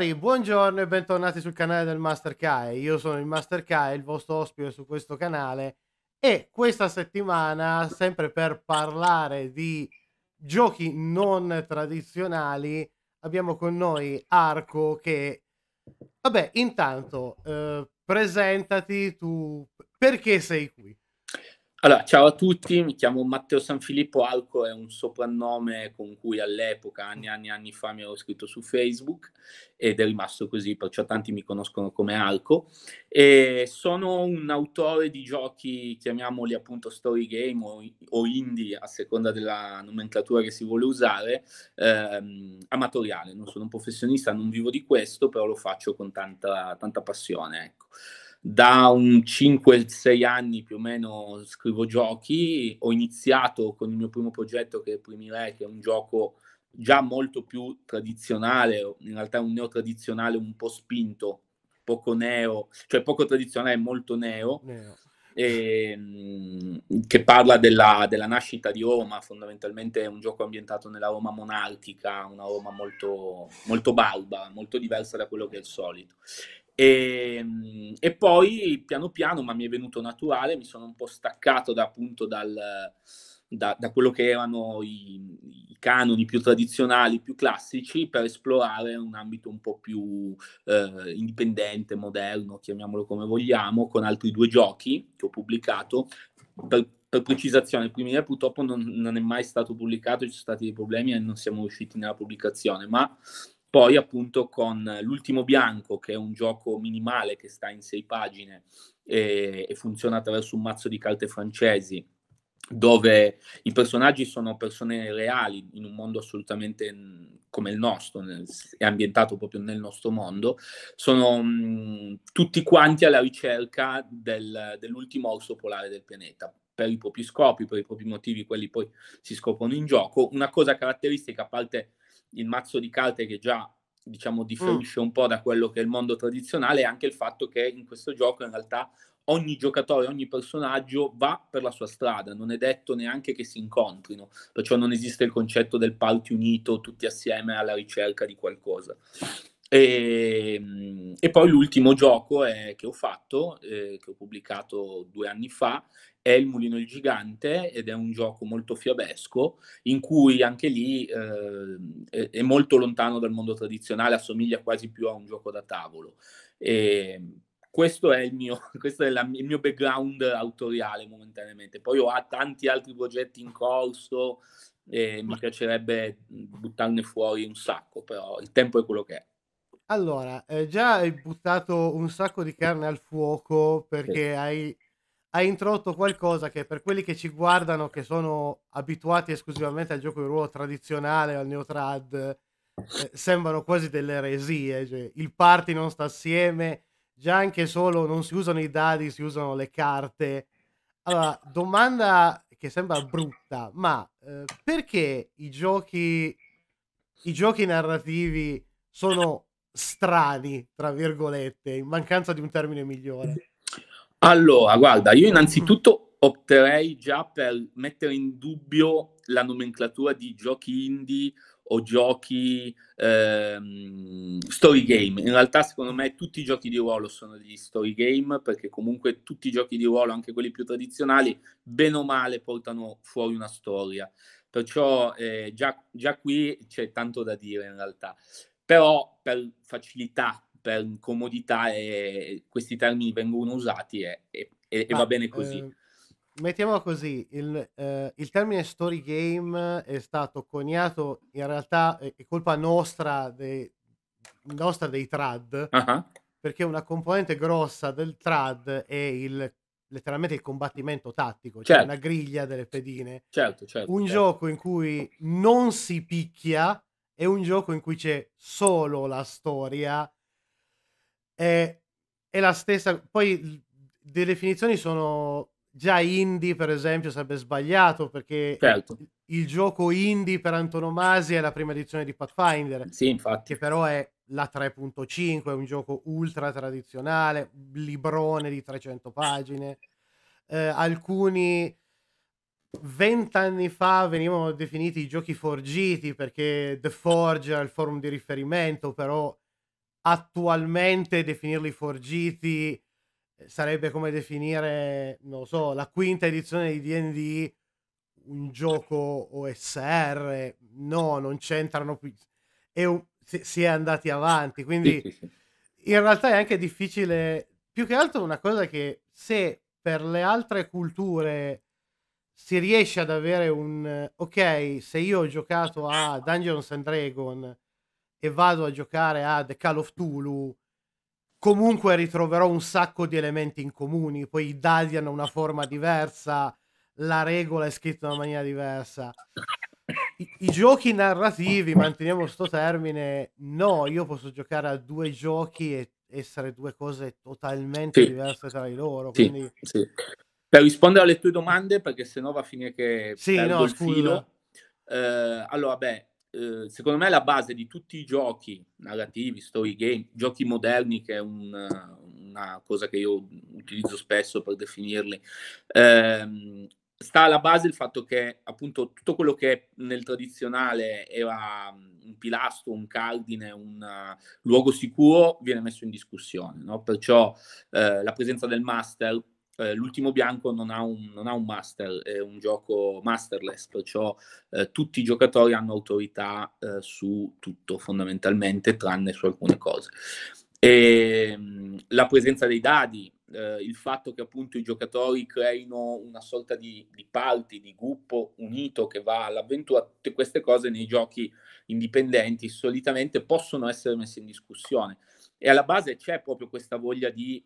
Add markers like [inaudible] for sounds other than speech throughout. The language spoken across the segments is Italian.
signori, buongiorno e bentornati sul canale del Master Kai. Io sono il Master Kai, il vostro ospite su questo canale e questa settimana, sempre per parlare di giochi non tradizionali, abbiamo con noi Arco che vabbè, intanto eh, presentati tu perché sei qui? Allora, ciao a tutti, mi chiamo Matteo Sanfilippo, Alco è un soprannome con cui all'epoca, anni e anni, anni fa, mi ero scritto su Facebook ed è rimasto così, perciò tanti mi conoscono come Alco. E sono un autore di giochi, chiamiamoli appunto story game o, o indie, a seconda della nomenclatura che si vuole usare, ehm, amatoriale. Non sono un professionista, non vivo di questo, però lo faccio con tanta, tanta passione. Ecco da un 5-6 anni più o meno scrivo giochi, ho iniziato con il mio primo progetto che è Primire, che è un gioco già molto più tradizionale, in realtà un neo tradizionale un po' spinto, poco neo, cioè poco tradizionale, molto neo, neo. E, ehm, che parla della, della, nascita di Roma, fondamentalmente è un gioco ambientato nella Roma monarchica, una Roma molto, molto barba, molto diversa da quello che è il solito. E, ehm, e, poi piano piano, ma mi è venuto naturale, mi sono un po' staccato da, appunto dal, da, da quello che erano i, i, canoni più tradizionali, più classici, per esplorare un ambito un po' più eh, indipendente, moderno, chiamiamolo come vogliamo, con altri due giochi che ho pubblicato. Per, per precisazione, il primo purtroppo non, non, è mai stato pubblicato, ci sono stati dei problemi e non siamo riusciti nella pubblicazione, ma poi appunto con l'ultimo bianco, che è un gioco minimale che sta in sei pagine e, e funziona attraverso un mazzo di carte francesi, dove i personaggi sono persone reali in un mondo assolutamente mm, come il nostro, nel, è ambientato proprio nel nostro mondo, sono mh, mm, tutti quanti alla ricerca del, dell'ultimo orso polare del pianeta per i propri scopi, per i propri motivi, quelli poi si scoprono in gioco. Una cosa caratteristica, a parte il mazzo di carte che già diciamo differisce mm. un po' da quello che è il mondo tradizionale è anche il fatto che in questo gioco in realtà ogni giocatore, ogni personaggio va per la sua strada, non è detto neanche che si incontrino, perciò non esiste il concetto del party unito tutti assieme alla ricerca di qualcosa. E, ehm, e poi l'ultimo gioco è, che ho fatto, eh, che ho pubblicato due anni fa, è il Mulino il Gigante ed è un gioco molto fiabesco in cui anche lì eh, è molto lontano dal mondo tradizionale, assomiglia quasi più a un gioco da tavolo. E ehm, questo è, il mio, [laughs] questo è la, il mio, background autoriale momentaneamente. Poi ho tanti altri progetti in corso e mi piacerebbe buttarne fuori un sacco, però il tempo è quello che è. Allora, eh, già hai buttato un sacco di carne al fuoco perché sì. hai ha introdotto qualcosa che per quelli che ci guardano, che sono abituati esclusivamente al gioco di ruolo tradizionale, al neotrad, eh, sembrano quasi delle eresie. Cioè, il party non sta assieme, già anche solo non si usano i dadi, si usano le carte. Allora, domanda che sembra brutta, ma eh, perché i giochi, i giochi narrativi sono strani, tra virgolette, in mancanza di un termine migliore? Allora, guarda, io innanzitutto mm. opterei già per mettere in dubbio la nomenclatura di giochi indie o giochi ehm, story game. In realtà, secondo me, tutti i giochi di ruolo sono degli story game, perché comunque tutti i giochi di ruolo, anche quelli più tradizionali, bene o male portano fuori una storia. Perciò eh, già, già qui c'è tanto da dire in realtà. Però per facilità per comodità e questi termini vengono usati e, e, e Ma, va bene così. Eh, mettiamo così, il, eh, il, termine story game è stato coniato in realtà è colpa nostra, de, nostra dei trad, uh-huh. perché una componente grossa del trad è il letteralmente il combattimento tattico, cioè certo. cioè una griglia delle pedine. Certo, certo, un certo. gioco in cui non si picchia è un gioco in cui c'è solo la storia è, è la stessa. Poi le definizioni sono già indie, per esempio, sarebbe sbagliato perché certo. il, il, gioco indie per antonomasia è la prima edizione di Pathfinder. Sì, infatti. Che però è la 3.5, è un gioco ultra tradizionale, librone di 300 pagine. Eh, alcuni vent'anni fa venivano definiti i giochi forgiti perché The Forge era il forum di riferimento, però attualmente definirli forgiti eh, sarebbe come definire, non lo so, la quinta edizione di DD un gioco OSR. No, non c'entrano più. Un... si, è andati avanti. Quindi in realtà è anche difficile. Più che altro una cosa che se per le altre culture si riesce ad avere un ok, se io ho giocato a Dungeons and Dragons e vado a giocare a The Call of Tulu, comunque ritroverò un sacco di elementi in comune. Poi i dadi hanno una forma diversa, la regola è scritta in una maniera diversa. I, I, giochi narrativi, manteniamo questo termine, no, io posso giocare a due giochi e essere due cose totalmente sì. diverse tra di loro. Sì, quindi... sì. Per rispondere alle tue domande, perché sennò va a finire che sì, no, il filo. Eh, allora, beh, eh, secondo me la base di tutti i giochi narrativi, story game, giochi moderni, che è un, una cosa che io utilizzo spesso per definirli, ehm, sta alla base il fatto che appunto tutto quello che nel tradizionale era un pilastro, un cardine, un uh, luogo sicuro viene messo in discussione, no? perciò eh, la presenza del master eh, l'ultimo bianco non ha, un, non ha, un, master, è un gioco masterless, perciò eh, tutti i giocatori hanno autorità eh, su tutto fondamentalmente, tranne su alcune cose. E, ehm, la presenza dei dadi, eh, il fatto che appunto i giocatori creino una sorta di, di party, di gruppo unito che va all'avventura, tutte queste cose nei giochi indipendenti solitamente possono essere messe in discussione. E alla base c'è proprio questa voglia di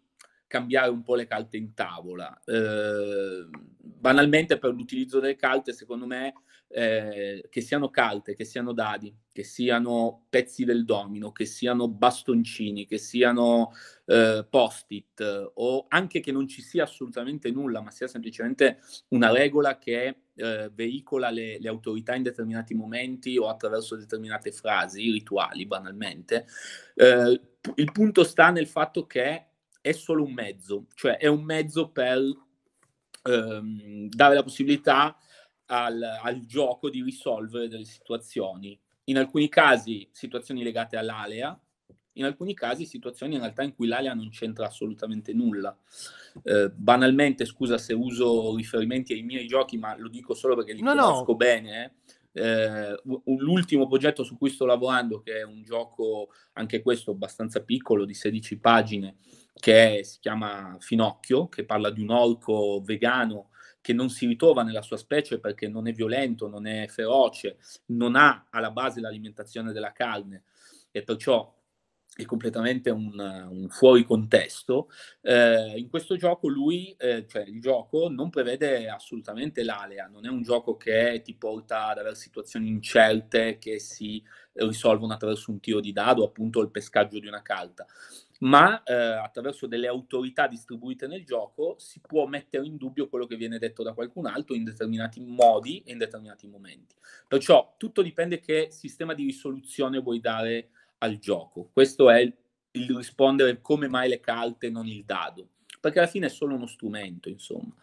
cambiare un po' le carte in tavola. Eh, banalmente per l'utilizzo delle carte, secondo me, eh, che siano carte, che siano dadi, che siano pezzi del domino, che siano bastoncini, che siano eh, post-it, o anche che non ci sia assolutamente nulla, ma sia semplicemente una regola che eh, veicola le, le autorità in determinati momenti o attraverso determinate frasi, rituali banalmente. Eh, il punto sta nel fatto che è solo un mezzo, cioè è un mezzo per ehm, dare la possibilità al, al, gioco di risolvere delle situazioni. In alcuni casi situazioni legate all'alea, in alcuni casi situazioni in realtà in cui l'alea non c'entra assolutamente nulla. Eh, banalmente, scusa se uso riferimenti ai miei giochi, ma lo dico solo perché li no, conosco no. bene. Eh, eh l'ultimo progetto su cui sto lavorando, che è un gioco anche questo abbastanza piccolo, di 16 pagine, che è, si chiama Finocchio, che parla di un orco vegano che non si ritrova nella sua specie perché non è violento, non è feroce, non ha alla base l'alimentazione della carne e perciò è completamente un, un fuori contesto. Eh, in questo gioco lui, eh, cioè il gioco non prevede assolutamente l'alea, non è un gioco che ti porta ad avere situazioni incerte che si risolvono attraverso un tiro di dado, appunto il pescaggio di una carta ma eh, attraverso delle autorità distribuite nel gioco si può mettere in dubbio quello che viene detto da qualcun altro in determinati modi e in determinati momenti. Perciò tutto dipende che sistema di risoluzione vuoi dare al gioco. Questo è il, il rispondere come mai le carte, non il dado, perché alla fine è solo uno strumento, insomma.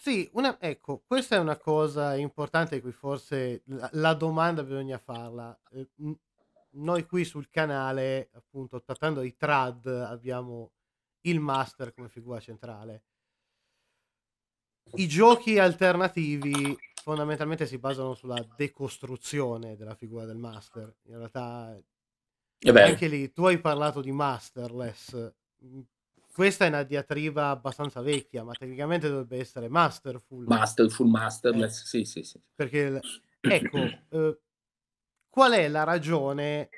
Sì, una, ecco, questa è una cosa importante qui forse la, la domanda bisogna farla. Eh, noi qui sul canale, appunto, trattando i trad, abbiamo il master come figura centrale. I giochi alternativi fondamentalmente si basano sulla decostruzione della figura del master. In realtà, eh anche lì tu hai parlato di masterless. Mm, questa è una diatriba abbastanza vecchia, ma tecnicamente dovrebbe essere masterful. Masterful, masterless, eh, sì, sì, sì. Perché, ecco, [clears throat] eh, qual è la ragione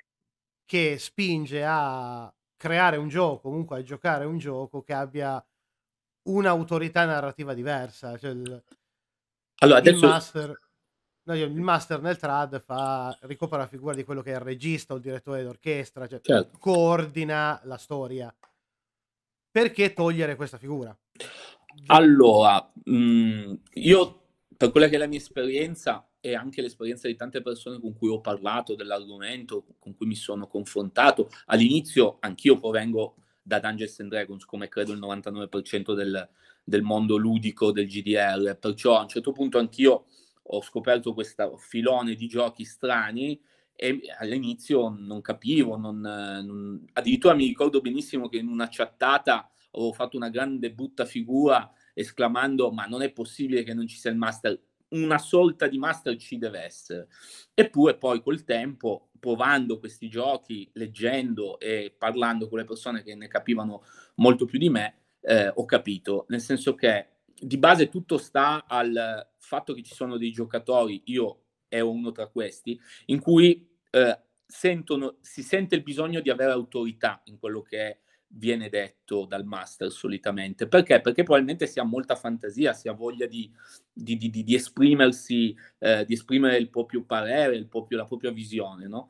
che spinge a creare un gioco, comunque a giocare un gioco che abbia un'autorità narrativa diversa? Cioè il, allora, adesso... il, master, no, il master nel trad fa, ricopre la figura di quello che è il regista o il direttore d'orchestra, cioè certo. coordina la storia. Perché togliere questa figura? Allora, mh, mhmm, io per quella che è la mia esperienza, e anche l'esperienza di tante persone con cui ho parlato dell'argomento, con cui mi sono confrontato. All'inizio anch'io provengo da Dungeons and Dragons, come credo il 99% del, del mondo ludico del GDR, perciò a un certo punto anch'io ho scoperto questo filone di giochi strani e all'inizio non capivo, non, non... addirittura mi ricordo benissimo che in una chattata avevo fatto una grande brutta figura esclamando ma non è possibile che non ci sia il master una sorta di master ci deve essere. Eppure poi col tempo, provando questi giochi, leggendo e parlando con le persone che ne capivano molto più di me, eh, ho capito, nel senso che di base tutto sta al fatto che ci sono dei giocatori, io ero uno tra questi, in cui eh, sentono, si sente il bisogno di avere autorità in quello che è viene detto dal master solitamente. Perché? Perché probabilmente si ha molta fantasia, si ha voglia di, di, di, di esprimersi, eh, di esprimere il proprio parere, il proprio, la propria visione, no?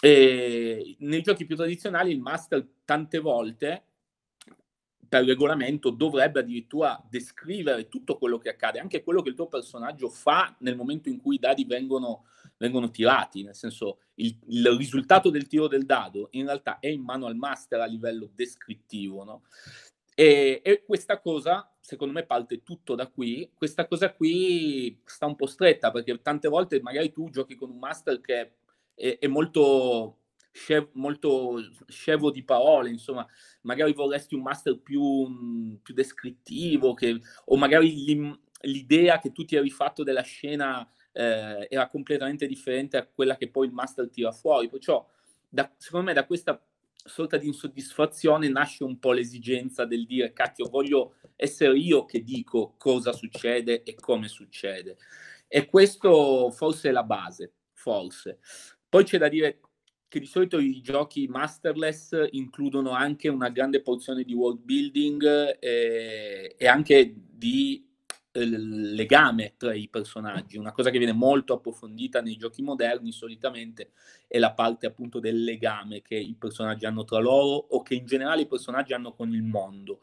E nei giochi più tradizionali il master tante volte per regolamento dovrebbe addirittura descrivere tutto quello che accade, anche quello che il tuo personaggio fa nel momento in cui i dadi vengono vengono tirati, nel senso il, il, risultato del tiro del dado in realtà è in mano al master a livello descrittivo, no? E, e, questa cosa, secondo me, parte tutto da qui. Questa cosa qui sta un po' stretta perché tante volte magari tu giochi con un master che è, è molto, scev- molto, scevo di parole, insomma, magari vorresti un master più, più descrittivo che, o magari l'idea che tu ti eri fatto della scena eh, era completamente differente a quella che poi il master tira fuori. Perciò, da, secondo me, da questa sorta di insoddisfazione nasce un po' l'esigenza del dire cacchio voglio essere io che dico cosa succede e come succede e questo forse è la base forse poi c'è da dire che di solito i giochi masterless includono anche una grande porzione di world building e, eh, e anche di legame tra i personaggi. Una cosa che viene molto approfondita nei giochi moderni solitamente è la parte appunto del legame che i personaggi hanno tra loro o che in generale i personaggi hanno con il mondo.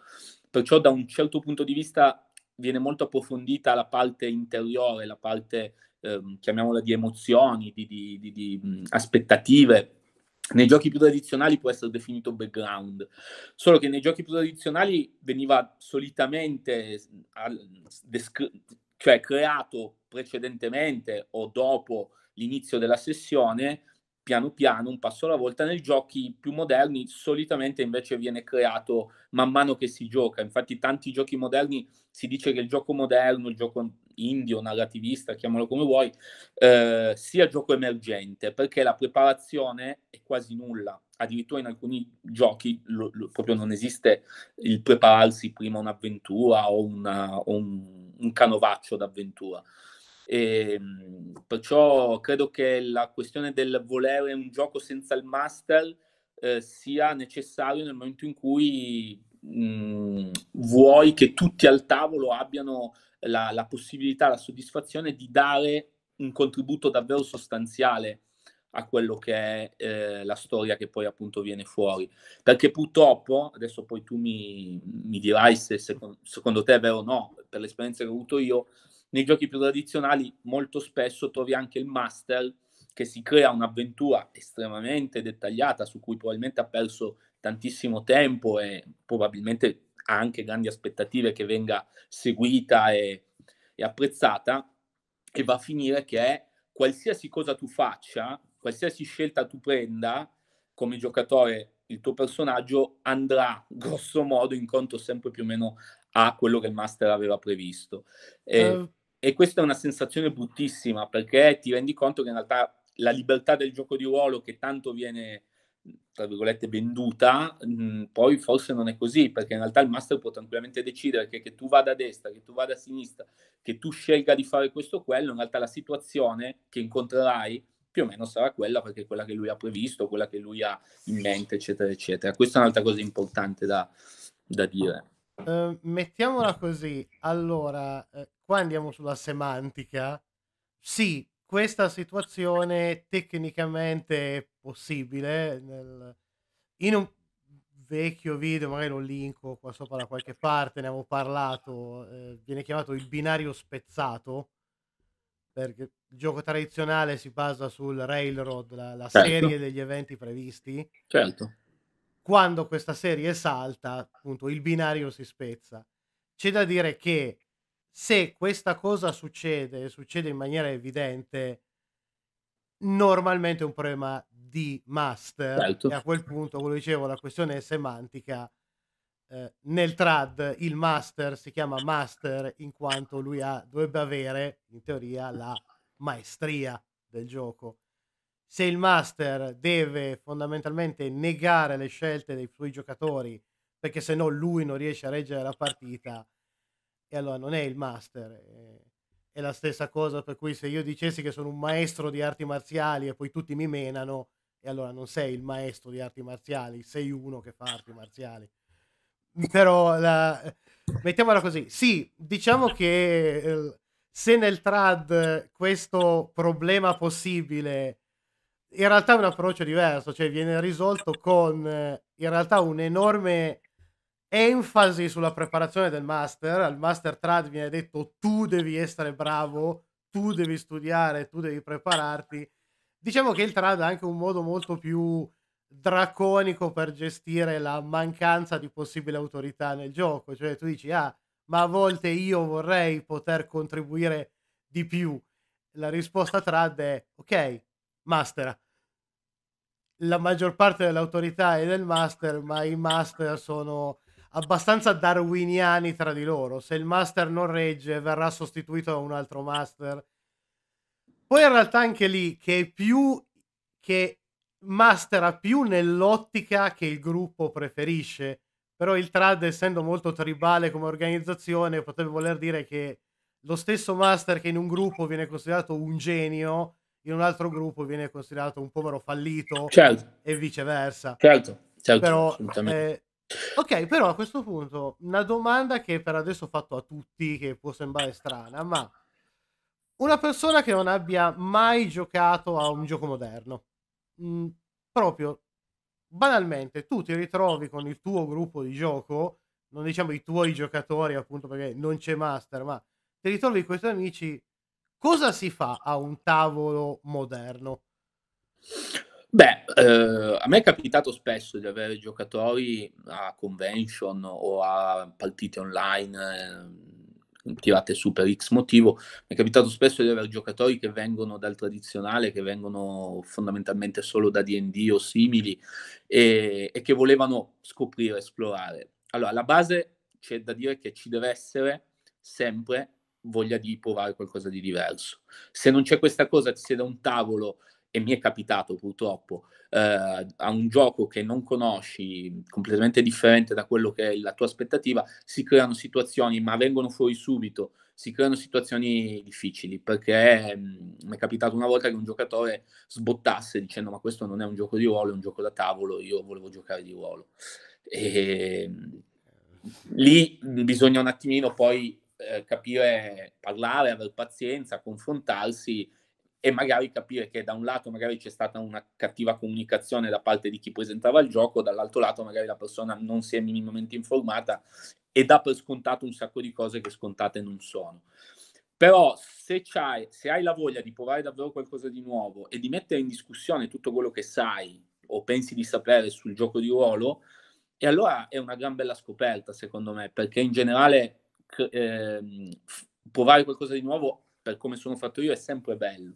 Perciò da un certo punto di vista viene molto approfondita la parte interiore, la parte, ehm, chiamiamola, di emozioni, di, di, di, di aspettative nei giochi più tradizionali può essere definito background, solo che nei giochi più tradizionali veniva solitamente descr- cioè creato precedentemente o dopo l'inizio della sessione, piano piano, un passo alla volta. Nei giochi più moderni solitamente invece viene creato man mano che si gioca, infatti tanti giochi moderni si dice che il gioco moderno, il gioco indio, narrativista, chiamalo come vuoi, eh, sia gioco emergente, perché la preparazione è quasi nulla. Addirittura in alcuni giochi lo, lo, proprio non esiste il prepararsi prima un'avventura o, una, o un, un canovaccio d'avventura. E, ehm, perciò credo che la questione del volere un gioco senza il master eh, sia necessario nel momento in cui mh, mm, vuoi che tutti al tavolo abbiano la, la possibilità, la soddisfazione di dare un contributo davvero sostanziale a quello che è eh, la storia che poi appunto viene fuori. Perché purtroppo, adesso poi tu mi, mi dirai se secondo, secondo te è vero o no, per l'esperienza che ho avuto io, nei giochi più tradizionali molto spesso trovi anche il master che si crea un'avventura estremamente dettagliata su cui probabilmente ha perso tantissimo tempo e probabilmente ha anche grandi aspettative che venga seguita e, e apprezzata e va a finire che qualsiasi cosa tu faccia, qualsiasi scelta tu prenda come giocatore, il tuo personaggio andrà grosso modo in conto sempre più o meno a quello che il master aveva previsto. E, uh. e questa è una sensazione bruttissima perché ti rendi conto che in realtà la libertà del gioco di ruolo che tanto viene tra virgolette, venduta, mh, mm, poi forse non è così, perché in realtà il master può tranquillamente decidere che, che tu vada a destra, che tu vada a sinistra, che tu scelga di fare questo o quello, in realtà la situazione che incontrerai più o meno sarà quella perché è quella che lui ha previsto, quella che lui ha in mente, eccetera, eccetera. Questa è un'altra cosa importante da, da dire. Uh, mettiamola così, allora, eh, qua andiamo sulla semantica. Sì, questa situazione tecnicamente è possibile nel, in un vecchio video, magari lo linko qua sopra da qualche parte, ne avevo parlato, eh, viene chiamato il binario spezzato, perché il gioco tradizionale si basa sul Railroad, la, la certo. serie degli eventi previsti. Certo. Quando questa serie salta, appunto, il binario si spezza. C'è da dire che se questa cosa succede, succede in maniera evidente, normalmente è un problema di master. Certo. E a quel punto, come dicevo, la questione è semantica. Eh, nel trad il master si chiama master in quanto lui ha, dovrebbe avere, in teoria, la maestria del gioco. Se il master deve fondamentalmente negare le scelte dei suoi giocatori, perché se no lui non riesce a reggere la partita, e allora non è il master. È, eh, è la stessa cosa per cui se io dicessi che sono un maestro di arti marziali e poi tutti mi menano, e allora non sei il maestro di arti marziali, sei uno che fa arti marziali. Però la... mettiamola così, sì, diciamo che eh, se nel trad questo problema possibile in realtà è un approccio diverso, cioè viene risolto con eh, in realtà un enorme enfasi sulla preparazione del master. Al master trad viene detto tu devi essere bravo, tu devi studiare, tu devi prepararti. Diciamo che il trad è anche un modo molto più draconico per gestire la mancanza di possibile autorità nel gioco. Cioè tu dici, ah, ma a volte io vorrei poter contribuire di più. La risposta trad è, ok, master. la maggior parte dell'autorità è del master, ma i master sono abbastanza darwiniani tra di loro. Se il master non regge, verrà sostituito da un altro master. Poi in realtà anche lì che è più che mastera più nell'ottica che il gruppo preferisce. Però il trad, essendo molto tribale come organizzazione, potrebbe voler dire che lo stesso master che in un gruppo viene considerato un genio, in un altro gruppo viene considerato un povero fallito certo. e viceversa. Certo, certo. Però, eh, Ok, però a questo punto una domanda che per adesso ho fatto a tutti, che può sembrare strana, ma una persona che non abbia mai giocato a un gioco moderno, mh, mm, proprio banalmente tu ti ritrovi con il tuo gruppo di gioco, non diciamo i tuoi giocatori appunto perché non c'è master, ma ti ritrovi con i tuoi amici, cosa si fa a un tavolo moderno? Beh, eh, a me è capitato spesso di avere giocatori a convention o a partite online eh, tirate su per X motivo. Mi è capitato spesso di avere giocatori che vengono dal tradizionale, che vengono fondamentalmente solo da DD o simili e, e che volevano scoprire, esplorare. Allora, la base c'è da dire che ci deve essere sempre voglia di provare qualcosa di diverso. Se non c'è questa cosa, ti siedi a un tavolo e mi è capitato purtroppo, eh, a un gioco che non conosci, completamente differente da quello che è la tua aspettativa, si creano situazioni, ma vengono fuori subito, si creano situazioni difficili, perché mm, mi è capitato una volta che un giocatore sbottasse dicendo ma questo non è un gioco di ruolo, è un gioco da tavolo, io volevo giocare di ruolo. E, mm, lì bisogna un attimino poi eh, capire, parlare, avere pazienza, confrontarsi e magari capire che da un lato magari c'è stata una cattiva comunicazione da parte di chi presentava il gioco, dall'altro lato magari la persona non si è minimamente informata e dà per scontato un sacco di cose che scontate non sono. Però se, se hai la voglia di provare davvero qualcosa di nuovo e di mettere in discussione tutto quello che sai o pensi di sapere sul gioco di ruolo, e allora è una gran bella scoperta secondo me, perché in generale eh, provare qualcosa di nuovo, per come sono fatto io, è sempre bello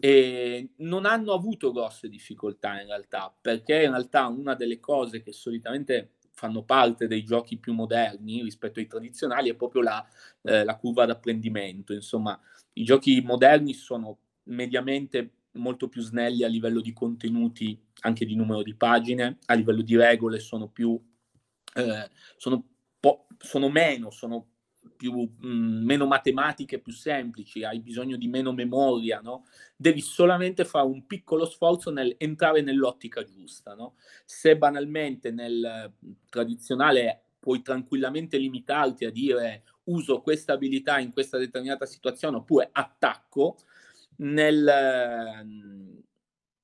e non hanno avuto grosse difficoltà in realtà, perché in realtà una delle cose che solitamente fanno parte dei giochi più moderni rispetto ai tradizionali è proprio la, eh, la curva d'apprendimento. Insomma, i giochi moderni sono mediamente molto più snelli a livello di contenuti, anche di numero di pagine, a livello di regole sono più... Eh, sono, po- sono meno, sono più, mh, mm, meno matematiche, più semplici, hai bisogno di meno memoria, no? devi solamente fare un piccolo sforzo nel entrare nell'ottica giusta. No? Se banalmente nel mm, tradizionale puoi tranquillamente limitarti a dire uso questa abilità in questa determinata situazione oppure attacco, nel, mm,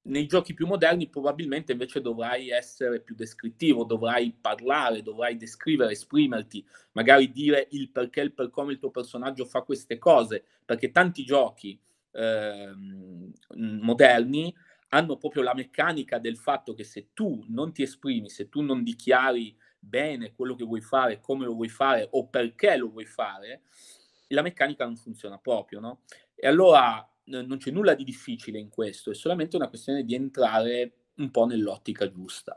nei giochi più moderni probabilmente invece dovrai essere più descrittivo, dovrai parlare, dovrai descrivere, esprimerti, magari dire il perché, il per come il tuo personaggio fa queste cose, perché tanti giochi eh, moderni hanno proprio la meccanica del fatto che se tu non ti esprimi, se tu non dichiari bene quello che vuoi fare, come lo vuoi fare o perché lo vuoi fare, la meccanica non funziona proprio, no? E allora non c'è nulla di difficile in questo, è solamente una questione di entrare un po' nell'ottica giusta.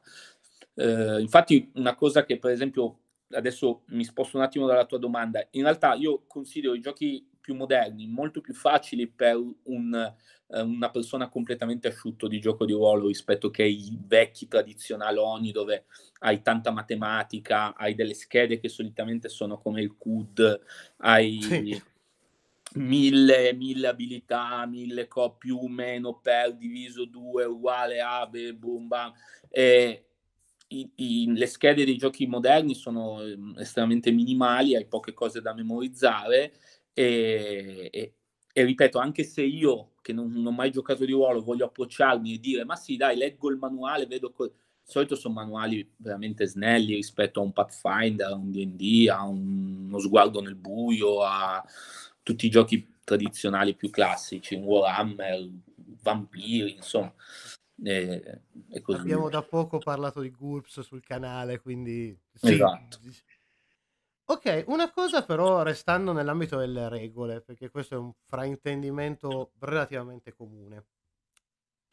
Eh, infatti, una cosa che, per esempio, adesso mi sposto un attimo dalla tua domanda, in realtà io considero i giochi più moderni molto più facili per un, eh, una persona completamente asciutto di gioco di ruolo rispetto che i vecchi tradizionali dove hai tanta matematica, hai delle schede che solitamente sono come il CUD, hai... Sì mille, mille abilità, mille co più o meno per diviso 2 uguale a be, boom bam. E, i, i, le schede dei giochi moderni sono ehm, estremamente minimali, hai poche cose da memorizzare e, e, e ripeto, anche se io che non, non, ho mai giocato di ruolo voglio approcciarmi e dire ma sì dai, leggo il manuale, vedo... Co-". Di solito sono manuali veramente snelli rispetto a un Pathfinder, a un D&D, a un, uno sguardo nel buio, a, tutti i giochi tradizionali più classici, Warhammer, Vampiri, insomma. E, e Abbiamo da poco parlato di GURPS sul canale, quindi... Sì. Esatto. Ok, una cosa però restando nell'ambito delle regole, perché questo è un fraintendimento relativamente comune.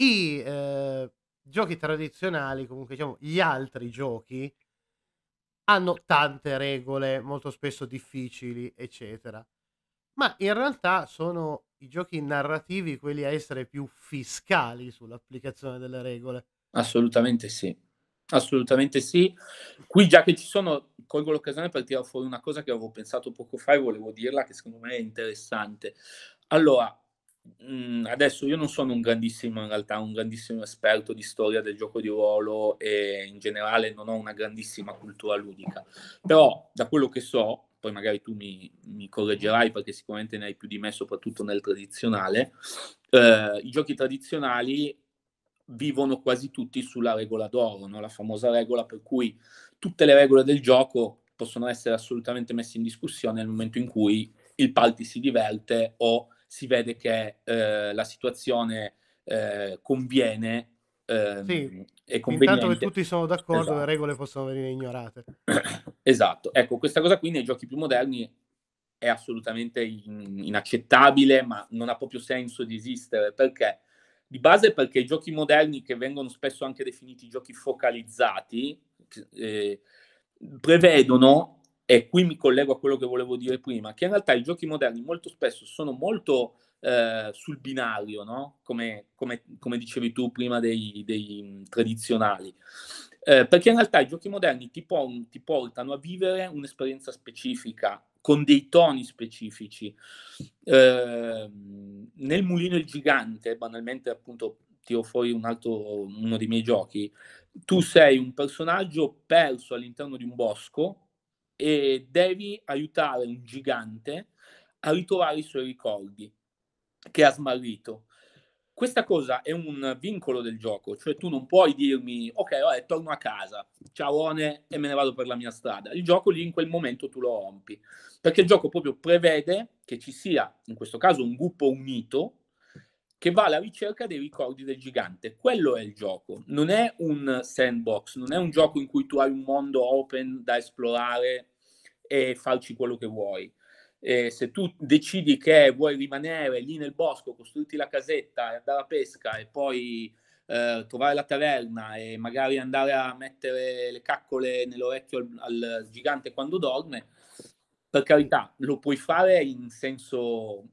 I eh, giochi tradizionali, comunque diciamo gli altri giochi, hanno tante regole, molto spesso difficili, eccetera ma in realtà sono i giochi narrativi quelli a essere più fiscali sull'applicazione delle regole. Assolutamente sì, assolutamente sì. Qui già che ci sono, colgo l'occasione per tirare fuori una cosa che avevo pensato poco fa e volevo dirla che secondo me è interessante. Allora, mm, adesso io non sono un grandissimo in realtà un grandissimo esperto di storia del gioco di ruolo e in generale non ho una grandissima cultura ludica però da quello che so poi magari tu mi, mi, correggerai perché sicuramente ne hai più di me, soprattutto nel tradizionale, eh, i giochi tradizionali vivono quasi tutti sulla regola d'oro, no? la famosa regola per cui tutte le regole del gioco possono essere assolutamente messe in discussione nel momento in cui il party si diverte o si vede che eh, la situazione eh, conviene ehm, sì, è conveniente. Intanto che tutti sono d'accordo, esatto. le regole possono venire ignorate. [clears throat] esatto, ecco, questa cosa qui nei giochi più moderni è assolutamente in- inaccettabile, ma non ha proprio senso di esistere, perché di base perché i giochi moderni, che vengono spesso anche definiti giochi focalizzati, eh, prevedono, e qui mi collego a quello che volevo dire prima, che in realtà i giochi moderni molto spesso sono molto eh, sul binario, no? come, come, come, dicevi tu prima dei, dei mm, tradizionali. Eh, perché in realtà i giochi moderni ti, pon- ti, portano a vivere un'esperienza specifica, con dei toni specifici. Eh, nel Mulino il Gigante, banalmente appunto tiro fuori un altro, uno dei miei giochi, tu sei un personaggio perso all'interno di un bosco e devi aiutare un gigante a ritrovare i suoi ricordi che ha smarrito. Questa cosa è un vincolo del gioco, cioè tu non puoi dirmi ok, vabbè, torno a casa, ciao e me ne vado per la mia strada. Il gioco lì in quel momento tu lo rompi, perché il gioco proprio prevede che ci sia, in questo caso, un gruppo unito che va alla ricerca dei ricordi del gigante. Quello è il gioco, non è un sandbox, non è un gioco in cui tu hai un mondo open da esplorare e farci quello che vuoi eh, se tu decidi che vuoi rimanere lì nel bosco, costruirti la casetta e andare a pesca e poi eh, trovare la taverna e magari andare a mettere le caccole nell'orecchio al, al gigante quando dorme, per carità, lo puoi fare in senso,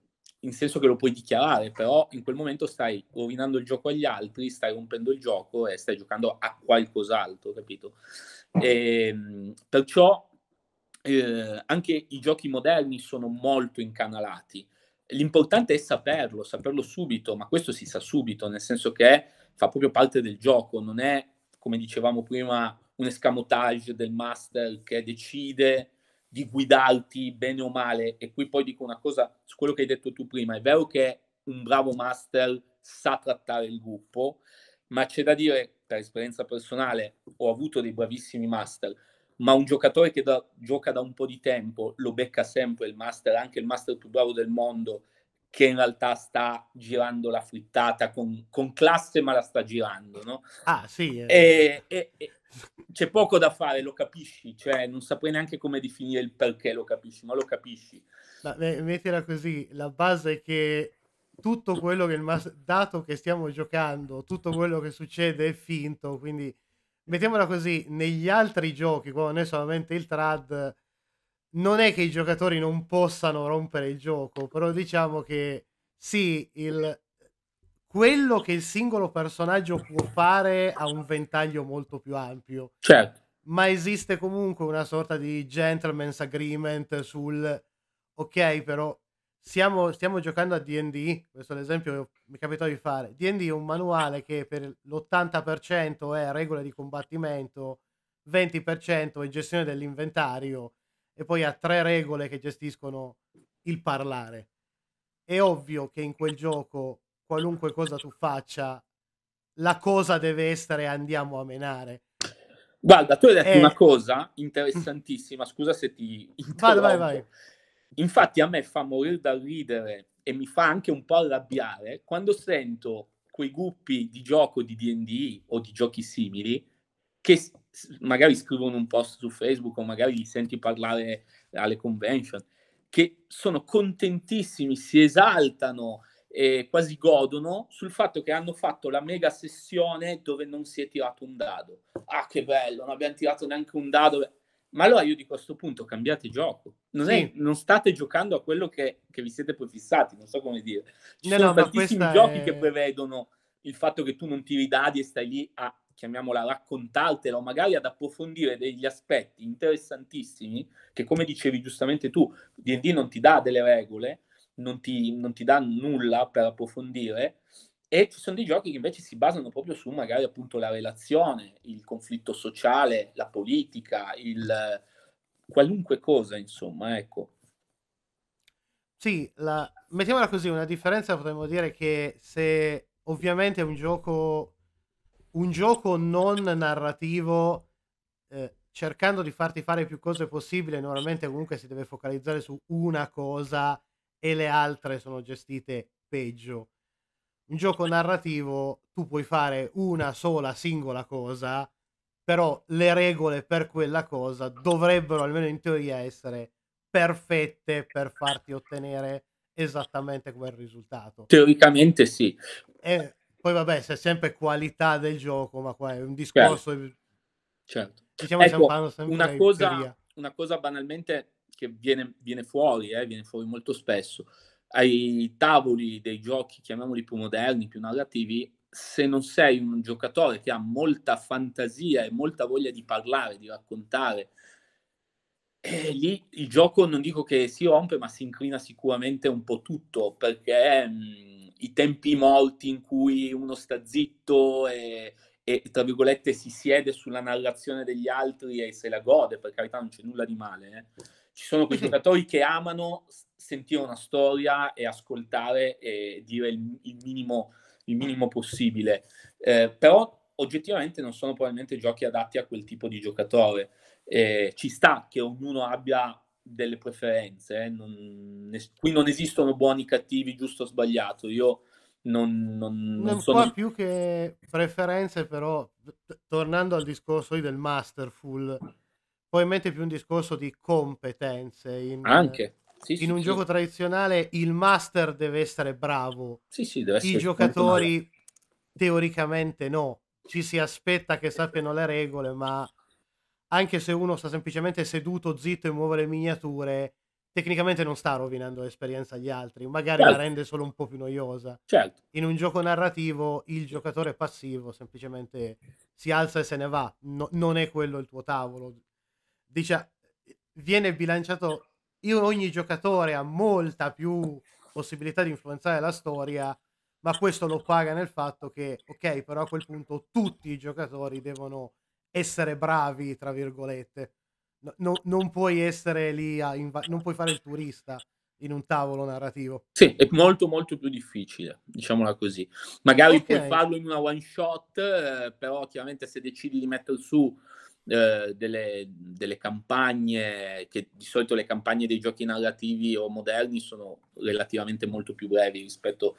in senso, che lo puoi dichiarare, però in quel momento stai rovinando il gioco agli altri, stai rompendo il gioco e stai giocando a qualcos'altro, capito? E, ehm, perciò eh, anche i giochi moderni sono molto incanalati. L'importante è saperlo, saperlo subito, ma questo si sa subito, nel senso che fa proprio parte del gioco, non è, come dicevamo prima, un escamotage del master che decide di guidarti bene o male. E qui poi dico una cosa su quello che hai detto tu prima, è vero che un bravo master sa trattare il gruppo, ma c'è da dire, per esperienza personale, ho avuto dei bravissimi master, ma un giocatore che da, gioca da un po' di tempo lo becca sempre il master, anche il master più bravo del mondo, che in realtà sta girando la frittata con, con classe, ma la sta girando, no? Ah, sì. Eh. E, e, e, c'è poco da fare, lo capisci, cioè non saprei neanche come definire il perché lo capisci, ma lo capisci. Ma, mettila così, la base è che tutto quello che il master, dato che stiamo giocando, tutto quello che succede è finto, quindi mettiamola così, negli altri giochi, quando non è solamente il trad, non è che i giocatori non possano rompere il gioco, però diciamo che sì, il, quello che il singolo personaggio può fare ha un ventaglio molto più ampio. Certo. Ma esiste comunque una sorta di gentleman's agreement sul ok, però siamo, stiamo giocando a DD, questo è l'esempio che mi capitò di fare. DD è un manuale che per l'80% è regole di combattimento, 20% è gestione dell'inventario e poi ha tre regole che gestiscono il parlare. È ovvio che in quel gioco, qualunque cosa tu faccia, la cosa deve essere andiamo a menare. Guarda, tu hai detto e... Eh, una cosa [laughs] interessantissima, scusa se ti Vai, vai, vai. Infatti a me fa morire dal ridere e mi fa anche un po' arrabbiare quando sento quei gruppi di gioco di DD o di giochi simili che magari scrivono un post su Facebook o magari li senti parlare alle convention, che sono contentissimi, si esaltano e quasi godono sul fatto che hanno fatto la mega sessione dove non si è tirato un dado. Ah, che bello, non abbiamo tirato neanche un dado. Ma allora io dico a questo punto cambiate gioco, non, sì. non state giocando a quello che, che, vi siete prefissati, non so come dire. Ci no, sono no, tantissimi giochi è... che prevedono il fatto che tu non tiri dadi e stai lì a, chiamiamola, raccontartela magari ad approfondire degli aspetti interessantissimi che come dicevi giustamente tu, D&D non ti dà delle regole, non ti, non ti dà nulla per approfondire, e ci sono dei giochi che invece si basano proprio su magari appunto la relazione, il conflitto sociale, la politica, il qualunque cosa, insomma, ecco. Sì, la... mettiamola così, una differenza potremmo dire che se ovviamente è un gioco un gioco non narrativo eh, cercando di farti fare più cose possibile, normalmente comunque si deve focalizzare su una cosa e le altre sono gestite peggio un gioco narrativo tu puoi fare una sola singola cosa, però le regole per quella cosa dovrebbero, almeno in teoria, essere perfette per farti ottenere esattamente quel risultato. Teoricamente sì. E poi vabbè, c'è sempre qualità del gioco, ma qua è un certo. discorso... Certo. Diciamo ecco, una, cosa, una cosa banalmente che viene, viene fuori, eh, viene fuori molto spesso ai tavoli dei giochi, chiamiamoli più moderni, più narrativi, se non sei un giocatore che ha molta fantasia e molta voglia di parlare, di raccontare, eh, lì il gioco non dico che si rompe, ma si inclina sicuramente un po' tutto, perché mh, mm, i tempi morti in cui uno sta zitto e, e, tra virgolette si siede sulla narrazione degli altri e se la gode, per carità non c'è nulla di male, eh. ci sono quei [laughs] giocatori che amano sentire una storia e ascoltare e dire il, il, minimo, il minimo, possibile. Eh, però oggettivamente non sono probabilmente giochi adatti a quel tipo di giocatore. Eh, ci sta che ognuno abbia delle preferenze, eh? non, ne, qui non esistono buoni, cattivi, giusto o sbagliato. Io non, non, non sono... più che preferenze, però, t- tornando al discorso del masterful, probabilmente più un discorso di competenze. In, Anche. Sì, in sì, un sì. gioco tradizionale il master deve essere bravo, deve essere i giocatori teoricamente no, ci si aspetta che sappiano le regole, ma anche se uno sta semplicemente seduto zitto e muove le miniature, tecnicamente non sta rovinando l'esperienza agli altri, magari certo. la rende solo un po' più noiosa. Certo. In un gioco narrativo il giocatore passivo semplicemente si alza e se ne va, no, non è quello il tuo tavolo. Dice, viene bilanciato io, ogni giocatore ha molta più possibilità di influenzare la storia, ma questo lo paga nel fatto che, ok, però a quel punto tutti i giocatori devono essere bravi, tra virgolette. No, no, non puoi essere lì, inv- non puoi fare il turista in un tavolo narrativo. Sì, è molto molto più difficile, diciamola così. Magari okay. puoi farlo in una one shot, eh, però chiaramente se decidi di metterlo su eh, delle, delle, campagne, che di solito le campagne dei giochi narrativi o moderni sono relativamente molto più brevi rispetto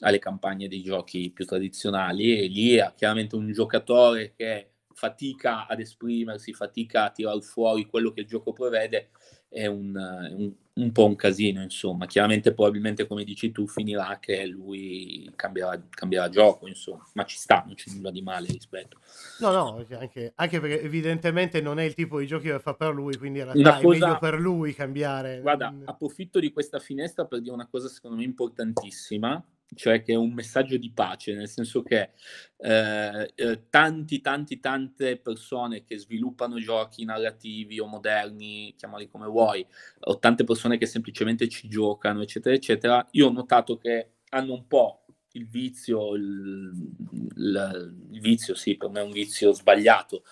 alle campagne dei giochi più tradizionali e lì è chiaramente un giocatore che fatica ad esprimersi, fatica a tirar fuori quello che il gioco prevede, è un, un, un, po' un casino, insomma. Chiaramente, probabilmente, come dici tu, finirà che lui cambierà, cambierà gioco, insomma. Ma ci sta, non c'è nulla di male rispetto. No, no, anche, anche perché evidentemente non è il tipo di giochi che fa per lui, quindi in realtà cosa... è meglio per lui cambiare. Guarda, mm. approfitto di questa finestra per dire una cosa secondo me importantissima, cioè che è un messaggio di pace, nel senso che eh, eh, tanti, tanti, tante persone che sviluppano giochi narrativi o moderni, chiamali come vuoi, o tante persone che semplicemente ci giocano, eccetera, eccetera, io ho notato che hanno un po' il vizio, il, il, il vizio, sì, per me è un vizio sbagliato,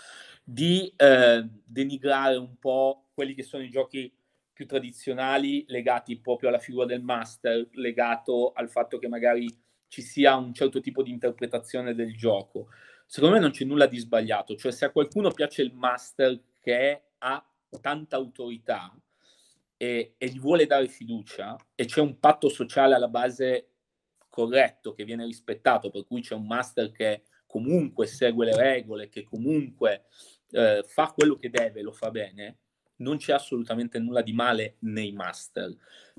di eh, denigrare un po' quelli che sono i giochi più tradizionali legati proprio alla figura del master, legato al fatto che magari ci sia un certo tipo di interpretazione del gioco. Secondo me non c'è nulla di sbagliato, cioè se a qualcuno piace il master che ha tanta autorità e, e gli vuole dare fiducia e c'è un patto sociale alla base corretto che viene rispettato, per cui c'è un master che comunque segue le regole, che comunque eh, fa quello che deve, lo fa bene, non c'è assolutamente nulla di male nei master.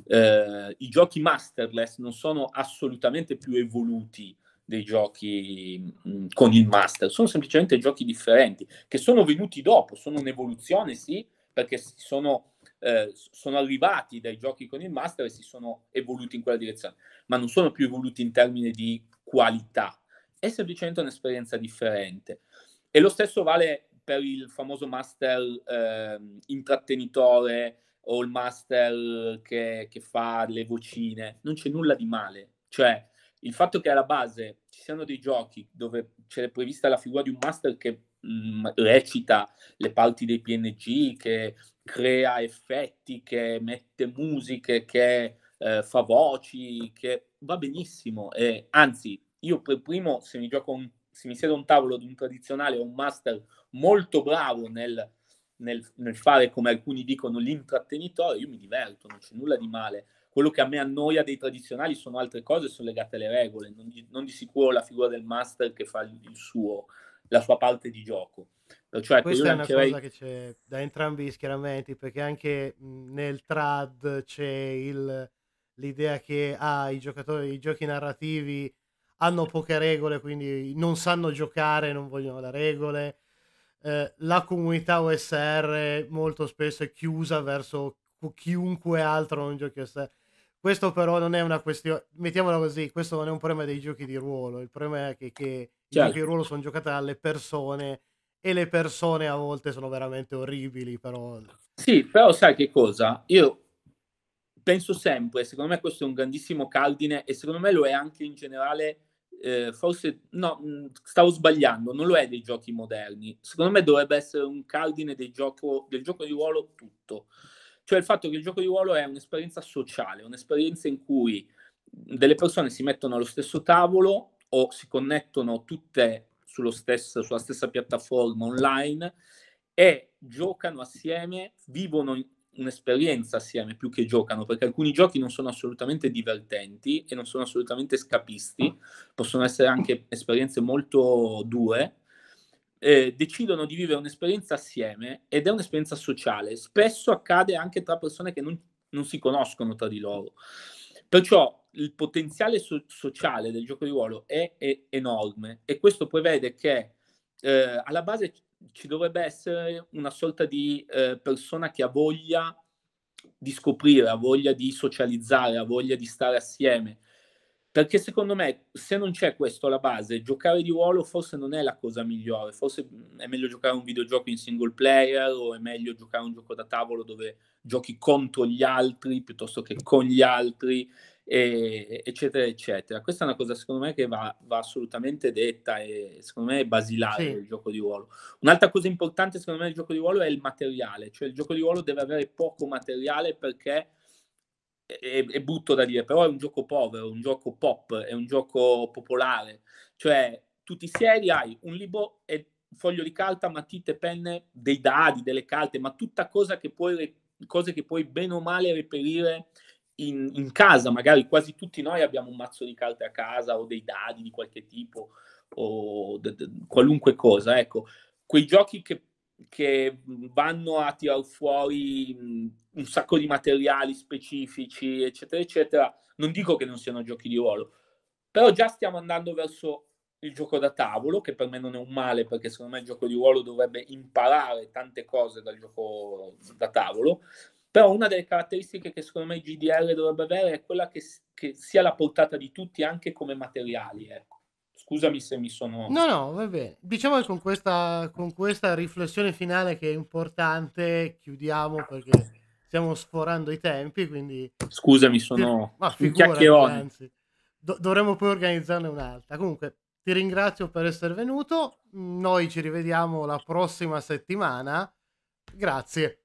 Eh, I giochi masterless non sono assolutamente più evoluti dei giochi mh, mm, con il master, sono semplicemente giochi differenti che sono venuti dopo, sono un'evoluzione, sì, perché sono, eh, sono arrivati dai giochi con il master e si sono evoluti in quella direzione, ma non sono più evoluti in termini di qualità, è semplicemente un'esperienza differente. E lo stesso vale per il famoso master eh, intrattenitore o il master che, che fa le vocine, non c'è nulla di male. Cioè, il fatto che alla base ci siano dei giochi dove c'è prevista la figura di un master che mh, mm, recita le parti dei PNG, che crea effetti, che mette musiche, che eh, fa voci, che va benissimo. E, anzi, io per primo, se mi gioco un se mi siedo a un tavolo di un tradizionale o un master molto bravo nel, nel, nel fare, come alcuni dicono, l'intrattenitore, io mi diverto, non c'è nulla di male. Quello che a me annoia dei tradizionali sono altre cose, sono legate alle regole, non di, non di sicuro la figura del master che fa il, suo, la sua parte di gioco. ecco, Questa è una lancerei... cosa che c'è da entrambi gli schieramenti, perché anche nel trad c'è il, l'idea che ah, i, i giochi narrativi hanno poche regole, quindi non sanno giocare, non vogliono le regole. Eh, la comunità OSR molto spesso è chiusa verso chiunque altro non giochi OSR. Questo però non è una questione, mettiamola così, questo non è un problema dei giochi di ruolo, il problema è che, che i certo. giochi di ruolo sono giocati dalle persone e le persone a volte sono veramente orribili, però... Sì, però sai che cosa? Io penso sempre, secondo me questo è un grandissimo caldine e secondo me lo è anche in generale eh, forse no, mm, stavo sbagliando, non lo è dei giochi moderni. Secondo me dovrebbe essere un cardine del gioco, del gioco di ruolo tutto. Cioè il fatto che il gioco di ruolo è un'esperienza sociale, un'esperienza in cui delle persone si mettono allo stesso tavolo o si connettono tutte stesso, sulla stessa piattaforma online e giocano assieme, vivono un'esperienza assieme più che giocano, perché alcuni giochi non sono assolutamente divertenti e non sono assolutamente scapisti, mm. possono essere anche esperienze molto dure. Eh, decidono di vivere un'esperienza assieme ed è un'esperienza sociale. Spesso accade anche tra persone che non, non si conoscono tra di loro. Perciò il potenziale so- sociale del gioco di ruolo è, è, enorme e questo prevede che eh, alla base ci dovrebbe essere una sorta di eh, persona che ha voglia di scoprire, ha voglia di socializzare, ha voglia di stare assieme. Perché secondo me, se non c'è questo alla base, giocare di ruolo forse non è la cosa migliore. Forse mm, è meglio giocare un videogioco in single player o è meglio giocare un gioco da tavolo dove giochi contro gli altri piuttosto che con gli altri e, eccetera, eccetera. Questa è una cosa secondo me che va, va assolutamente detta e secondo me è basilare sì. il gioco di ruolo. Un'altra cosa importante secondo me del gioco di ruolo è il materiale, cioè il gioco di ruolo deve avere poco materiale perché è, è brutto da dire, però è un gioco povero, un gioco pop, è un gioco popolare, cioè tu ti siedi, hai un libro e foglio di carta, matite, penne, dei dadi, delle carte, ma tutta cosa che puoi, cose che puoi bene o male reperire in, in, casa, magari quasi tutti noi abbiamo un mazzo di carte a casa o dei dadi di qualche tipo o de, de, qualunque cosa, ecco, quei giochi che, che vanno a tirar fuori un sacco di materiali specifici, eccetera, eccetera, non dico che non siano giochi di ruolo, però già stiamo andando verso il gioco da tavolo, che per me non è un male perché secondo me il gioco di ruolo dovrebbe imparare tante cose dal gioco da tavolo, però una delle caratteristiche che secondo me il GDL dovrebbe avere è quella che, che sia la portata di tutti anche come materiali. Ecco. Scusami se mi sono... No, no, va bene. Diciamo che con questa, con questa riflessione finale che è importante chiudiamo perché stiamo sforando i tempi, quindi... Scusami, sono Ma un chiacchierone. Anzi, Do- dovremmo poi organizzarne un'altra. Comunque, ti ringrazio per essere venuto. Noi ci rivediamo la prossima settimana. Grazie.